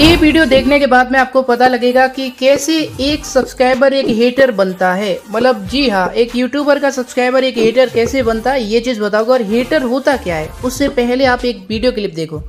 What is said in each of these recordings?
ये वीडियो देखने के बाद में आपको पता लगेगा कि कैसे एक सब्सक्राइबर एक हेटर बनता है मतलब जी हाँ एक यूट्यूबर का सब्सक्राइबर एक हेटर कैसे बनता है ये चीज बताओगे और हेटर होता क्या है उससे पहले आप एक वीडियो क्लिप देखो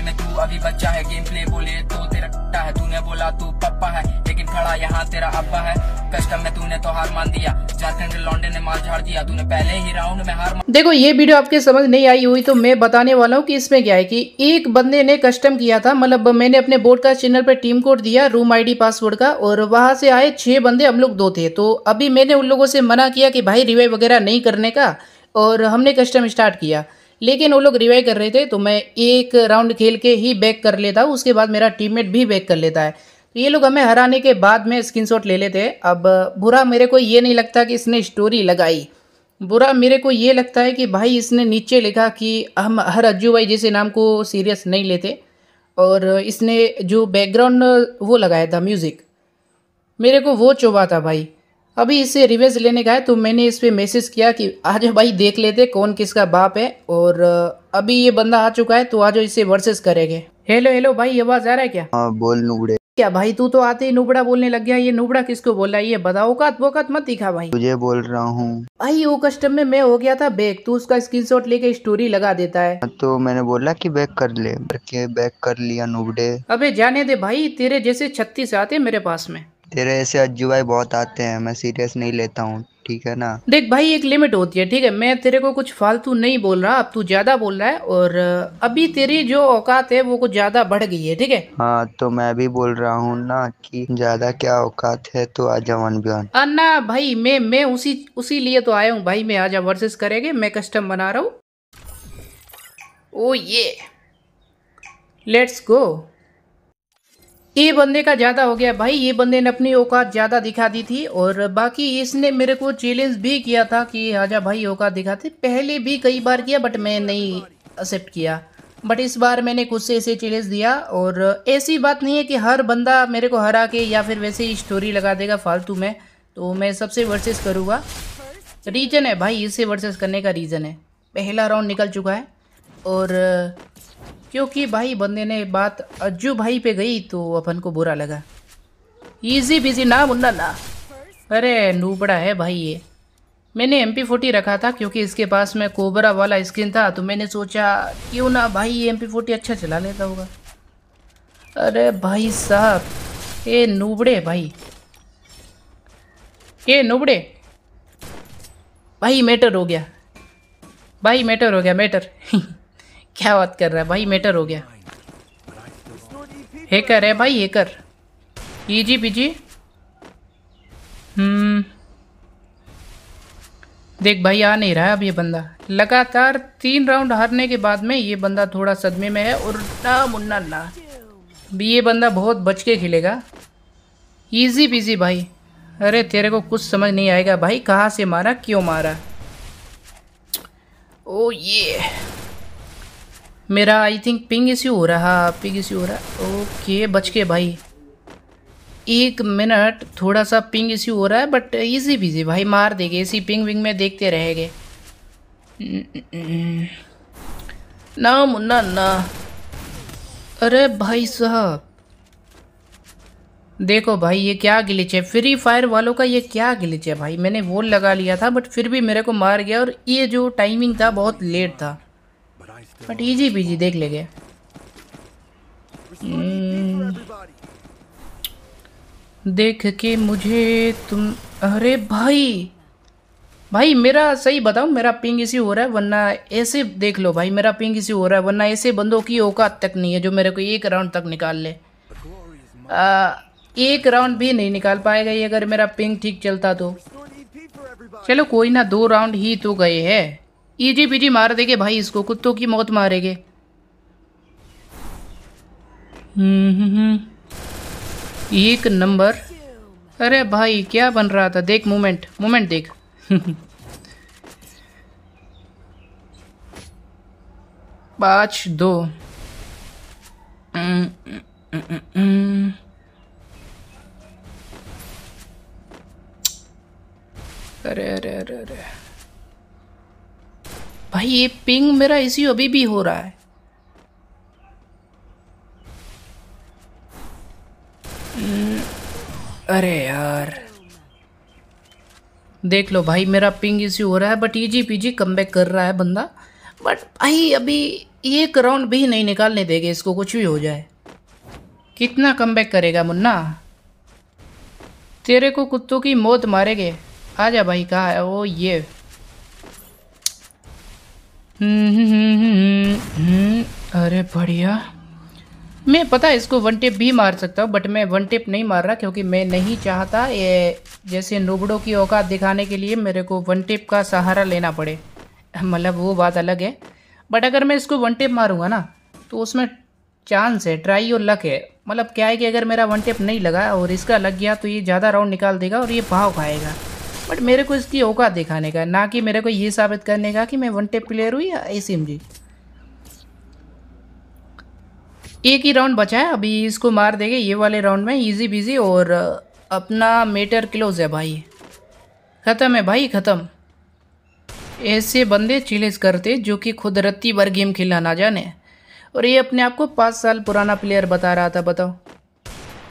स्कूल में तू अभी बच्चा है गेम प्ले बोले तो तेरा कट्टा है तूने बोला तू पप्पा है लेकिन खड़ा यहाँ तेरा अब्बा है कस्टम में तूने तो हार मान दिया झारखंड लॉन्डे ने मार झाड़ दिया तूने पहले ही राउंड में हार देखो ये वीडियो आपके समझ नहीं आई हुई तो मैं बताने वाला हूँ कि इसमें क्या है कि एक बंदे ने कस्टम किया था मतलब मैंने अपने बोर्ड का चैनल पर टीम कोड दिया रूम आईडी पासवर्ड का और वहाँ से आए छः बंदे हम लोग दो थे तो अभी मैंने उन लोगों से मना किया कि भाई रिवाइव वगैरह नहीं करने का और हमने कस्टम स्टार्ट किया लेकिन वो लोग रिवाइव कर रहे थे तो मैं एक राउंड खेल के ही बैक कर लेता हूँ उसके बाद मेरा टीममेट भी बैक कर लेता है तो ये लोग हमें हराने के बाद में स्क्रीन ले लेते हैं अब बुरा मेरे को ये नहीं लगता कि इसने स्टोरी लगाई बुरा मेरे को ये लगता है कि भाई इसने नीचे लिखा कि हम हर अज्जू भाई जैसे नाम को सीरियस नहीं लेते और इसने जो बैकग्राउंड वो लगाया था म्यूज़िक मेरे को वो चुभा था भाई अभी इसे रिवेज लेने का है तो मैंने इस पर मैसेज किया कि आ जाओ भाई देख लेते कौन किसका बाप है और अभी ये बंदा आ चुका है तो आ जाओ इसे वर्सेस करेंगे हेलो हेलो भाई आवाज आ रहा है क्या आ, हाँ, बोल नुबड़े क्या भाई तू तो आते ही नुबड़ा बोलने लग गया ये नुबड़ा किसको बोल रहा है ये बताओ औकात वोकात मत दिखा भाई तुझे बोल रहा हूँ भाई वो कस्टम में मैं हो गया था बैग तू उसका शॉट लेके स्टोरी लगा देता है तो मैंने बोला की बैक कर ले बैक कर लिया नुबड़े अभी जाने दे भाई तेरे जैसे छत्तीस आते मेरे पास में तेरे ऐसे अज्जुबाई बहुत आते हैं मैं सीरियस नहीं लेता हूँ ठीक है ना देख भाई एक लिमिट होती है ठीक है मैं तेरे को कुछ फालतू नहीं बोल रहा अब तू ज्यादा बोल रहा है और अभी तेरी जो औकात है वो कुछ ज्यादा बढ़ गई है ठीक है हाँ तो मैं भी बोल रहा हूँ ना कि ज्यादा क्या औकात है तो आजा वन बी वन अन्ना भाई मैं मैं उसी उसी लिए तो आया हूँ भाई मैं आजा वर्सेस करेंगे मैं कस्टम बना रहा हूँ ओ ये लेट्स गो ये बंदे का ज़्यादा हो गया भाई ये बंदे ने अपनी औकात ज़्यादा दिखा दी थी और बाकी इसने मेरे को चैलेंज भी किया था कि आजा भाई औकात दिखाते पहले भी कई बार किया बट मैं नहीं एक्सेप्ट किया बट इस बार मैंने खुद से ऐसे चैलेंज दिया और ऐसी बात नहीं है कि हर बंदा मेरे को हरा के या फिर वैसे ही स्टोरी लगा देगा फालतू में तो मैं सबसे वर्सेस करूँगा रीज़न है भाई इससे वर्सेस करने का रीज़न है पहला राउंड निकल चुका है और क्योंकि भाई बंदे ने बात अज्जू भाई पे गई तो अपन को बुरा लगा इजी बिजी ना मुन्ना ना अरे नूबड़ा है भाई ये मैंने एम पी फोर्टी रखा था क्योंकि इसके पास में कोबरा वाला स्किन था तो मैंने सोचा क्यों ना भाई ये एम पी अच्छा चला लेता होगा अरे भाई साहब ये नूबड़े भाई ये नूबड़े भाई मैटर हो गया भाई मैटर हो गया मैटर क्या बात कर रहा है भाई मैटर हो गया हैकर है भाई हैकर ईजी पीजी हम्म देख भाई आ नहीं रहा है अब ये बंदा लगातार तीन राउंड हारने के बाद में ये बंदा थोड़ा सदमे में है और ना मुन्ना ना भी ये बंदा बहुत बच के खिलेगा इजी बिजी भाई अरे तेरे को कुछ समझ नहीं आएगा भाई कहाँ से मारा क्यों मारा ओ ये मेरा आई थिंक पिंग इश्यू हो रहा पिंग इश्यू हो रहा है ओके बच के भाई एक मिनट थोड़ा सा पिंग इश्यू हो रहा है बट इजी बिजी भाई मार देंगे इसी पिंग विंग में देखते रहेंगे ना मुन्ना ना अरे भाई साहब देखो भाई ये क्या गिलिच है फ्री फायर वालों का ये क्या गिलिच है भाई मैंने वोल लगा लिया था बट फिर भी मेरे को मार गया और ये जो टाइमिंग था बहुत लेट था बट इजी पीजी देख लेंगे हम्म। देख के मुझे तुम अरे भाई भाई मेरा सही बताओ मेरा पिंग इसी हो रहा है वरना ऐसे देख लो भाई मेरा पिंग इसी हो रहा है वरना ऐसे बंदों की औकात तक नहीं है जो मेरे को एक राउंड तक निकाल ले आ, एक राउंड भी नहीं निकाल पाएगा ये अगर मेरा पिंग ठीक चलता तो चलो कोई ना दो राउंड ही तो गए हैं ईजी e पीजी मार देंगे भाई इसको कुत्तों की मौत मारेंगे हम्म, हम्म, हम्म। एक नंबर अरे भाई क्या बन रहा था देख मोमेंट मोमेंट देख पाँच दो अरे अरे अरे अरे भाई ये पिंग मेरा इसी अभी भी हो रहा है हम्म, अरे यार देख लो भाई मेरा पिंग इसी हो रहा है but easy peasy come back कर रहा है बंदा बट भाई अभी एक राउंड भी नहीं निकालने देंगे इसको कुछ भी हो जाए कितना कम बैक करेगा मुन्ना तेरे को कुत्तों की मौत मारेंगे आ जा भाई कहा है वो ये हम्म, हम्म, हम्म, अरे बढ़िया मैं पता है इसको वन टेप भी मार सकता हूँ बट मैं वन टेप नहीं मार रहा क्योंकि मैं नहीं चाहता ये जैसे नुबड़ों की औकात दिखाने के लिए मेरे को वन टेप का सहारा लेना पड़े मतलब वो बात अलग है बट अगर मैं इसको वन टेप मारूंगा ना तो उसमें चांस है ट्राई और लक है मतलब क्या है कि अगर मेरा वन टेप नहीं लगा और इसका लग गया तो ये ज़्यादा राउंड निकाल देगा और ये भाव खाएगा बट मेरे को इसकी औकात दिखाने का ना कि मेरे को ये साबित करने का कि मैं वन टेप प्लेयर हूँ या ए एक ही राउंड बचा है अभी इसको मार देंगे ये वाले राउंड में इजी बिजी और अपना मेटर क्लोज है भाई ख़त्म है भाई ख़त्म ऐसे बंदे चिलेज करते जो कि खुद रत्ती भर गेम खेलना ना जाने और ये अपने आप को पाँच साल पुराना प्लेयर बता रहा था बताओ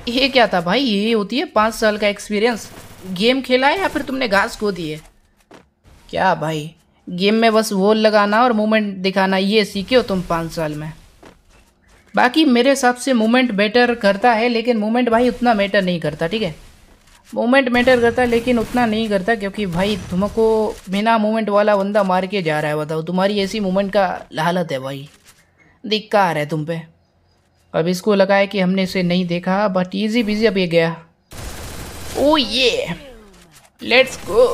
ये क्या था भाई ये होती है पाँच साल का एक्सपीरियंस गेम खेला है या फिर तुमने घास खो दी है क्या भाई गेम में बस वो लगाना और मूवमेंट दिखाना ये सीखे हो तुम पाँच साल में बाकी मेरे हिसाब से मूवमेंट बेटर करता है लेकिन मूवमेंट भाई उतना मैटर नहीं करता ठीक है मूवमेंट मैटर करता है लेकिन उतना नहीं करता क्योंकि भाई तुमको बिना मूवमेंट वाला बंदा मार के जा रहा है बताओ तुम्हारी ऐसी मूवमेंट का हालत है भाई दिक्कत आ रहा है तुम पे अब इसको लगा है कि हमने इसे नहीं देखा बट ईजी बिजी अब ये गया ओ ये लेट्स गो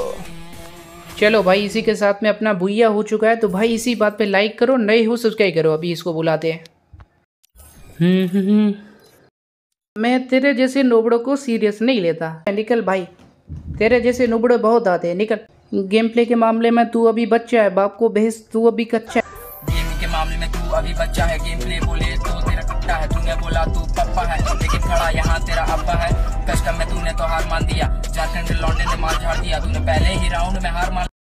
चलो भाई इसी के साथ में अपना भुया हो चुका है तो भाई इसी बात पे लाइक करो नए हो सब्सक्राइब करो अभी इसको बुलाते हैं मैं तेरे जैसे नोबड़ों को सीरियस नहीं लेता निकल भाई तेरे जैसे नोबड़े बहुत आते हैं निकल गेम प्ले के मामले में तू अभी बच्चा है बाप को बहस तू अभी कच्चा है गेम के मामले में तू अभी बच्चा है गेम प्ले बोले बोला तू पप्पा है लेकिन खड़ा यहाँ तेरा अब्बा है कस्टम में तूने तो हार मान दिया झारखंड लौटे ने मार झाड़ दिया तूने पहले ही राउंड में हार मान